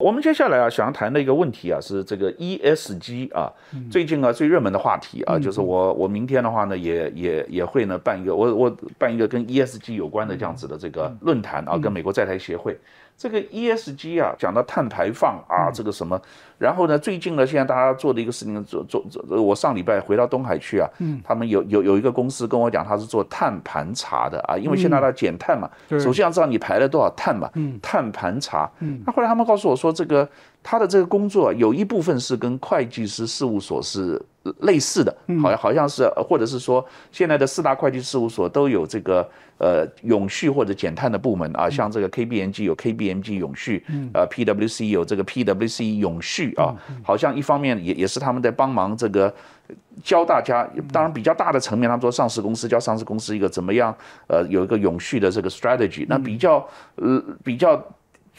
我们接下来啊，想要谈的一个问题啊，是这个 ESG 啊，最近啊最热门的话题啊，就是我我明天的话呢，也也也会呢办一个，我我办一个跟 ESG 有关的这样子的这个论坛啊，跟美国在台协会。这个 ESG 啊，讲到碳排放啊，这个什么，然后呢，最近呢，现在大家做的一个事情，做做做，我上礼拜回到东海去啊，嗯、他们有有有一个公司跟我讲，他是做碳盘查的啊，因为现在在减碳嘛，首先要知道你排了多少碳嘛，嗯、碳盘查，那后来他们告诉我说，这个他的这个工作有一部分是跟会计师事务所是。类似的，好像好像是，或者是说，现在的四大会计事务所都有这个呃永续或者减碳的部门啊，像这个 K B M G 有 K B M G 永续，呃 P W C 有这个 P W C 永续啊，好像一方面也也是他们在帮忙这个教大家，当然比较大的层面，他们说上市公司教上市公司一个怎么样，呃有一个永续的这个 strategy，那比较呃比较。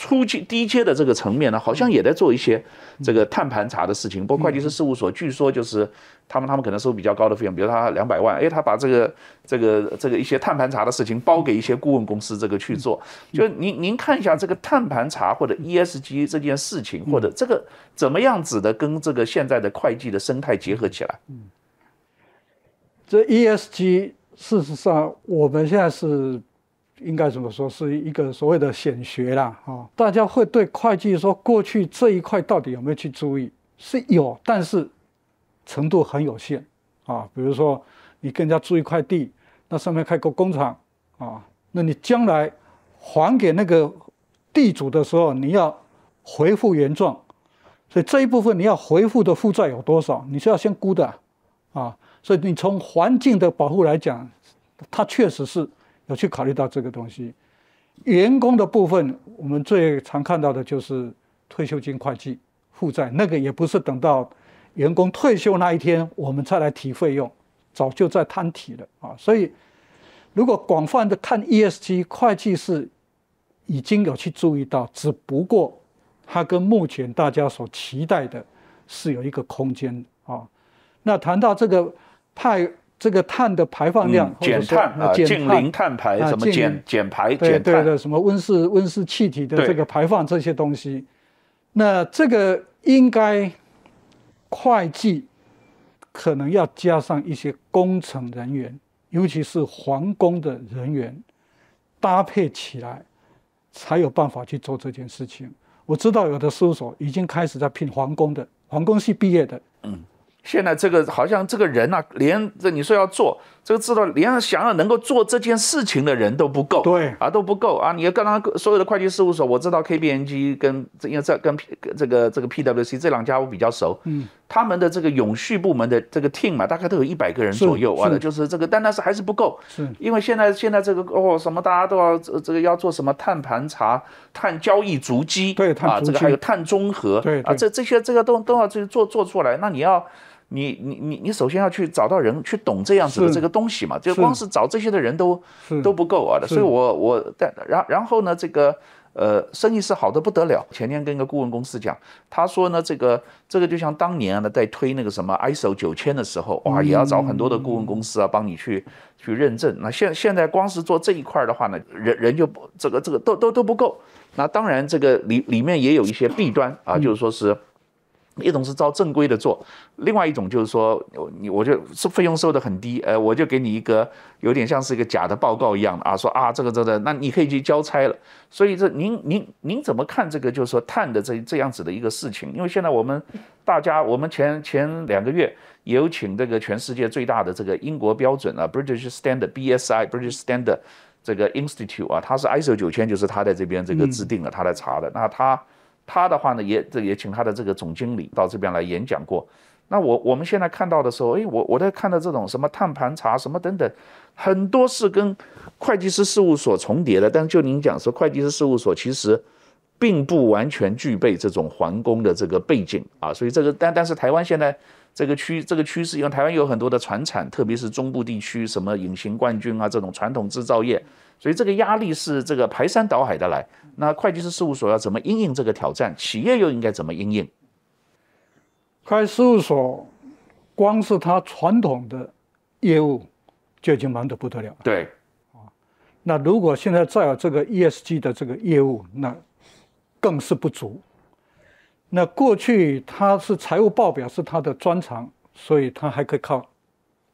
初级低阶的这个层面呢，好像也在做一些这个碳盘查的事情。不过会计师事务所据说就是他们，他们可能收比较高的费用，比如他两百万，哎，他把这个这个这个一些碳盘查的事情包给一些顾问公司这个去做。就您您看一下这个碳盘查或者 E S G 这件事情，或者这个怎么样子的跟这个现在的会计的生态结合起来？嗯，这 E S G 事实上我们现在是。应该怎么说是一个所谓的显学啦，啊，大家会对会计说过去这一块到底有没有去注意是有，但是程度很有限，啊，比如说你跟人家租一块地，那上面开个工厂，啊，那你将来还给那个地主的时候，你要回复原状，所以这一部分你要回复的负债有多少，你是要先估的，啊，所以你从环境的保护来讲，它确实是。有去考虑到这个东西，员工的部分，我们最常看到的就是退休金会计负债，那个也不是等到员工退休那一天我们再来提费用，早就在摊提了啊。所以，如果广泛的看 E S G 会计是已经有去注意到，只不过它跟目前大家所期待的是有一个空间啊。那谈到这个派。这个碳的排放量，减碳啊，净零碳排什么减减排减碳，对对什么温室温室气体的这个排放这些东西，那这个应该会计可能要加上一些工程人员，尤其是皇宫的人员搭配起来才有办法去做这件事情。我知道有的事务所已经开始在聘皇宫的，皇宫系毕业的，嗯。现在这个好像这个人啊，连这你说要做。这个知道，连想要能够做这件事情的人都不够，对啊，都不够啊！你刚刚所有的会计事务所，我知道 KPMG 跟因为这跟这个这个 PWC 这两家我比较熟，嗯，他们的这个永续部门的这个 team 嘛，大概都有一百个人左右，完了就是这个，但但是还是不够，是，因为现在现在这个哦什么，大家都要这这个要做什么碳盘查、碳交易足迹，对，啊，这个还有碳中和，对，啊，这这些这个都都要去做做出来，那你要。你你你你首先要去找到人去懂这样子的这个东西嘛，就光是找这些的人都都不够啊的。所以，我我但然然后呢，这个呃，生意是好的不得了。前天跟一个顾问公司讲，他说呢，这个这个就像当年呢在推那个什么 ISO 九千的时候，哇，也要找很多的顾问公司啊，帮你去去认证。那现现在光是做这一块的话呢，人人就这个这个都都都不够。那当然，这个里里面也有一些弊端啊，就是说是。一种是照正规的做，另外一种就是说，我你我就是费用收的很低，呃，我就给你一个有点像是一个假的报告一样的啊，说啊这个这个，那你可以去交差了。所以这您您您怎么看这个就是说碳的这这样子的一个事情？因为现在我们 大家我们前前两个月也有请这个全世界最大的这个英国标准啊，British Standard B S I British Standard 这个 Institute 啊，它是 I S O 九千，就是他在这边这个制定了，他来查的。那他。他的话呢，也这也请他的这个总经理到这边来演讲过。那我我们现在看到的时候，哎，我我在看到这种什么碳盘查什么等等，很多是跟会计师事务所重叠的。但是就您讲说，会计师事务所其实并不完全具备这种环工的这个背景啊，所以这个但但是台湾现在。这个区这个趋势，因为台湾有很多的船厂，特别是中部地区，什么隐形冠军啊，这种传统制造业，所以这个压力是这个排山倒海的来。那会计师事务所要怎么应应这个挑战？企业又应该怎么应应？会计事务所光是他传统的业务就已经忙得不得了。对，那如果现在再有这个 ESG 的这个业务，那更是不足。那过去他是财务报表是他的专长，所以他还可以靠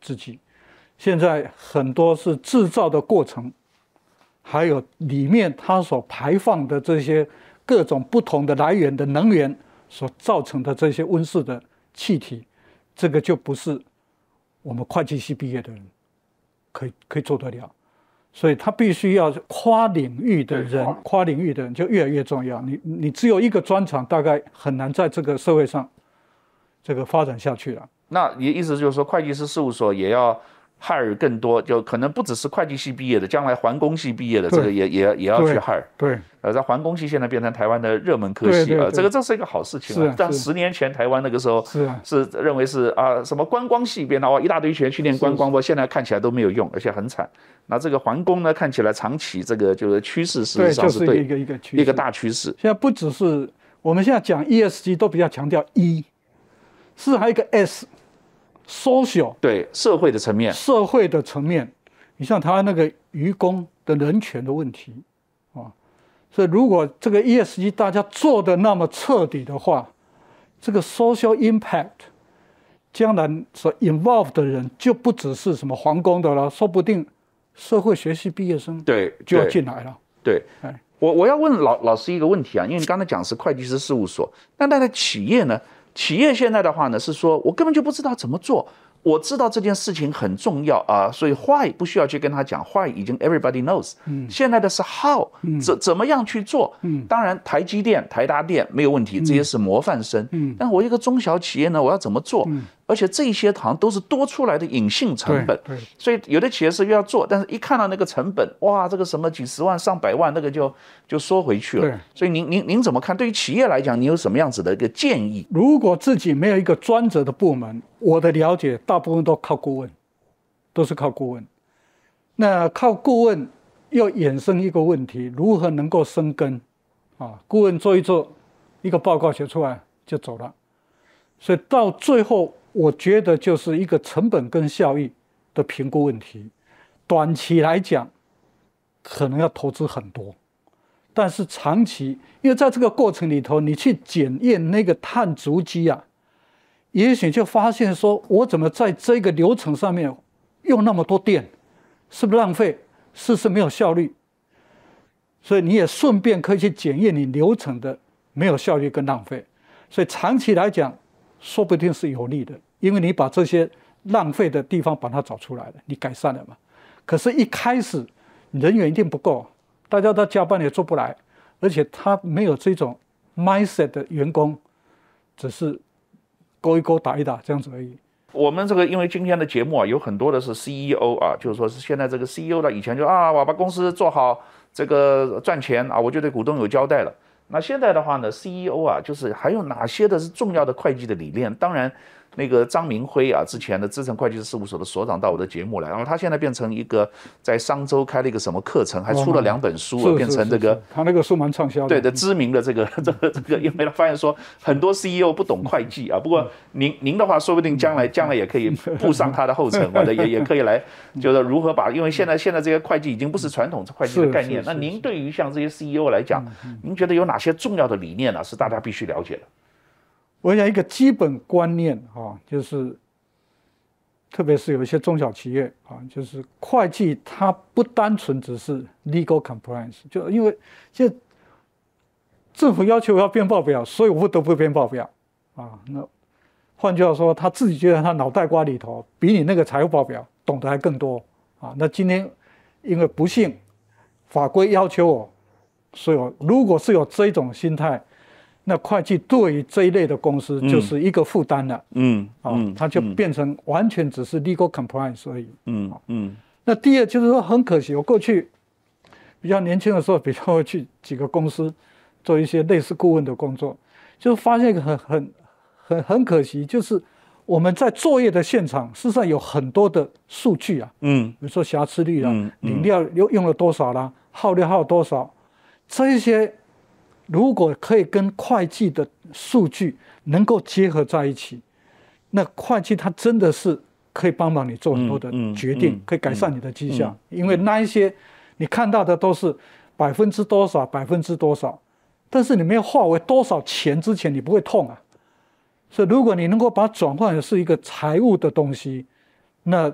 自己。现在很多是制造的过程，还有里面它所排放的这些各种不同的来源的能源所造成的这些温室的气体，这个就不是我们会计系毕业的人可以可以做得了。所以，他必须要跨领域的人，跨领域的人就越来越重要。你，你只有一个专长，大概很难在这个社会上这个发展下去了。那你的意思就是说，会计师事务所也要？海尔更多，就可能不只是会计系毕业的，将来环工系毕业的，这个也也也要去海尔。对，呃，在环工系现在变成台湾的热门科系，这个这是一个好事情。但十年前台湾那个时候是是认为是啊，什么观光系变哇一大堆钱去练观光，现在看起来都没有用，而且很惨。那这个环工呢，看起来长期这个就是趋势，实际上是对一个一个一个大趋势。现在不只是我们现在讲 ESG 都比较强调一，是还有一个 S。social 对社会的层面，社会的层面，你像台湾那个愚工的人权的问题啊，所以如果这个 ESG 大家做的那么彻底的话，这个 social impact 将来所 involved 的人就不只是什么皇宫的了，说不定社会学系毕业生对就要进来了。对，哎，我我要问老老师一个问题啊，因为你刚才讲是会计师事务所，那那个企业呢？企业现在的话呢，是说我根本就不知道怎么做。我知道这件事情很重要啊，所以 why 不需要去跟他讲，why 已经 everybody knows。现在的是 how，怎怎么样去做？当然，台积电、台达电没有问题，这些是模范生。但我一个中小企业呢，我要怎么做？而且这些糖都是多出来的隐性成本，所以有的企业是又要做，但是一看到那个成本，哇，这个什么几十万、上百万，那个就就缩回去了。所以您您您怎么看？对于企业来讲，你有什么样子的一个建议？如果自己没有一个专职的部门，我的了解大部分都靠顾问，都是靠顾问。那靠顾问又衍生一个问题：如何能够生根？啊，顾问做一做，一个报告写出来就走了，所以到最后。我觉得就是一个成本跟效益的评估问题。短期来讲，可能要投资很多，但是长期，因为在这个过程里头，你去检验那个碳足迹啊，也许就发现说，我怎么在这个流程上面用那么多电，是不是浪费，是不是没有效率？所以你也顺便可以去检验你流程的没有效率跟浪费。所以长期来讲。说不定是有利的，因为你把这些浪费的地方把它找出来了，你改善了嘛。可是，一开始人员一定不够，大家都加班也做不来，而且他没有这种 mindset 的员工，只是勾一勾打一打这样子而已。我们这个因为今天的节目啊，有很多的是 CEO 啊，就是说是现在这个 CEO 的以前就啊，我把公司做好，这个赚钱啊，我就对股东有交代了。那现在的话呢，CEO 啊，就是还有哪些的是重要的会计的理念？当然。那个张明辉啊，之前的资深会计师事务所的所长到我的节目来，然后他现在变成一个在商周开了一个什么课程，还出了两本书，变成这个。他那个书蛮畅销。对的，知名的这个 这个这个，因为他发现说很多 CEO 不懂会计啊。不过您您的话，说不定将来将来也可以步上他的后尘，或者也也可以来，就是如何把，因为现在现在这些会计已经不是传统会计的概念。那您对于像这些 CEO 来讲，您觉得有哪些重要的理念呢？是大家必须了解的？我想一个基本观念啊，就是，特别是有一些中小企业啊，就是会计它不单纯只是 legal compliance，就因为这政府要求我要编报表，所以我不得不编报表啊。那换句话说，他自己觉得他脑袋瓜里头比你那个财务报表懂得还更多啊。那今天因为不幸法规要求我，所以我如果是有这种心态。那会计对于这一类的公司就是一个负担了，嗯，啊，它就变成完全只是 legal compliance，所以，嗯，嗯。那第二就是说，很可惜，我过去比较年轻的时候，比较会去几个公司做一些类似顾问的工作，就发现很很很很可惜，就是我们在作业的现场，事实上有很多的数据啊，嗯，比如说瑕疵率啊，嗯领料又用了多少啦，耗料耗多少，这一些。如果可以跟会计的数据能够结合在一起，那会计它真的是可以帮忙你做很多的决定，可以改善你的绩效。因为那一些你看到的都是百分之多少，百分之多少，但是你没有化为多少钱之前，你不会痛啊。所以如果你能够把它转换是一个财务的东西，那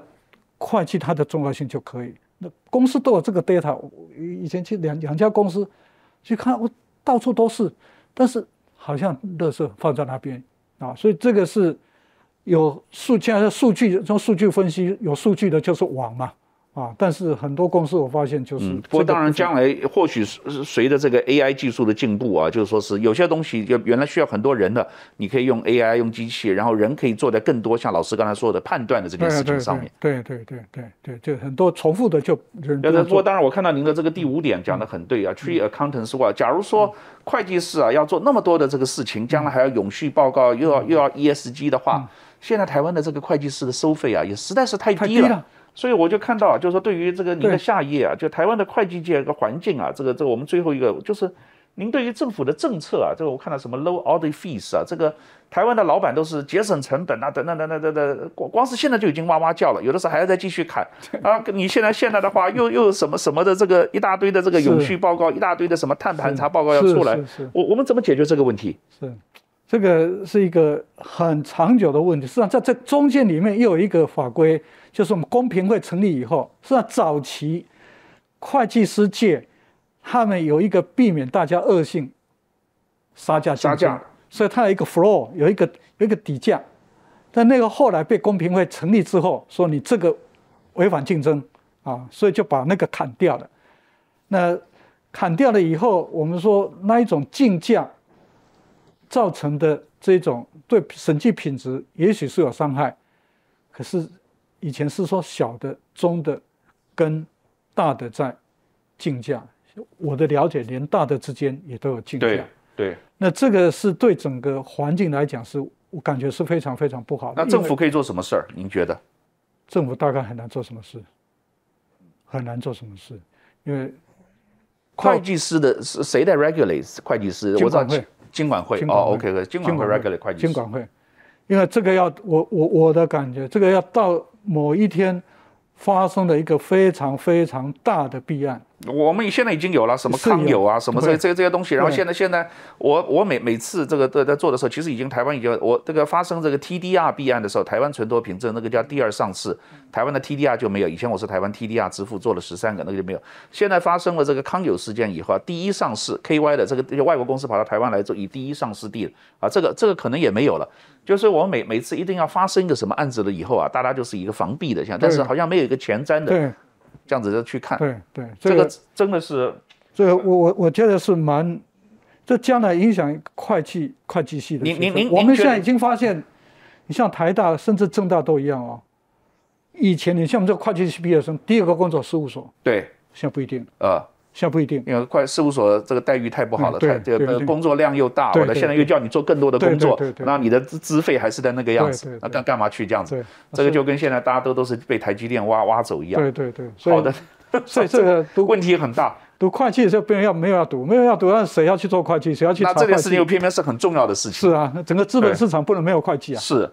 会计它的重要性就可以。那公司都有这个 data，以前去两两家公司去看我。到处都是，但是好像垃圾放在那边啊，所以这个是有数加数据，从数据分析有数据的就是网嘛。啊，但是很多公司我发现就是，不过当然将来或许随着这个 AI 技术的进步啊，就是说是有些东西就原来需要很多人的，你可以用 AI 用机器，然后人可以做在更多像老师刚才说的判断的这件事情上面。对对对对对，就很多重复的就人。做。不过当然我看到您的这个第五点讲的很对啊 t r e e Accountant 说，假如说会计师啊要做那么多的这个事情，将来还要永续报告又要又要 ESG 的话，现在台湾的这个会计师的收费啊也实在是太低了。所以我就看到啊，就是说对于这个您的下一页啊，就台湾的会计界一个环境啊，这个这个我们最后一个就是，您对于政府的政策啊，这个我看到什么 low audit fees 啊，这个台湾的老板都是节省成本啊，等等等等等等，光光是现在就已经哇哇叫了，有的时候还要再继续砍 啊，你现在现在的话又又什么什么的这个一大堆的这个永续报告，一大堆的什么碳盘查报告要出来，我我们怎么解决这个问题？是。这个是一个很长久的问题。实际上，在这中间里面又有一个法规，就是我们公平会成立以后，实际上早期会计师界他们有一个避免大家恶性杀价竞争，所以它有一个 floor，有一个有一个底价。但那个后来被公平会成立之后，说你这个违反竞争啊，所以就把那个砍掉了。那砍掉了以后，我们说那一种竞价。造成的这种对审计品质也许是有伤害，可是以前是说小的、中的跟大的在竞价，我的了解连大的之间也都有竞价。对对。那这个是对整个环境来讲，是我感觉是非常非常不好。那政府可以做什么事儿？您觉得？政府大概很难做什么事，很难做什么事，因为会计师的谁在 regulate 会计师？我监会。金管会哦，OK，的，是管会 regular 会计管会，因为这个要我我我的感觉，这个要到某一天发生的一个非常非常大的弊案。我们现在已经有了什么康友啊，什么这这这些东西。然后现在现在我我每每次这个在在做的时候，其实已经台湾已经我这个发生这个 TDR B 案的时候，台湾存托凭证那个叫第二上市，台湾的 TDR 就没有。以前我是台湾 TDR 支付做了十三个，那个就没有。现在发生了这个康友事件以后，第一上市 KY 的这个这些外国公司跑到台湾来做以第一上市地啊，这个这个可能也没有了。就是我每每次一定要发生一个什么案子了以后啊，大家就是一个防避的像但是好像没有一个前瞻的。这样子就去看，对对，这个真的是，这个我我我觉得是蛮，这将来影响会计会计系的。您您您，我们现在已经发现，你像台大甚至政大都一样哦，以前你像我们这会计系毕业生，第二个工作事务所，对，现在不一定。啊。现在不一定，因为快事务所这个待遇太不好了，太这个工作量又大，现在又叫你做更多的工作，那你的资资费还是在那个样子，那干干嘛去这样子？这个就跟现在大家都都是被台积电挖挖走一样。对对对，好的，所以这个 问题很大。读会计候不要没有要读，没有要读，那谁要去做会计？谁要去那这件事情又偏偏是很重要的事情。是啊，整个资本市场不能没有会计啊。是。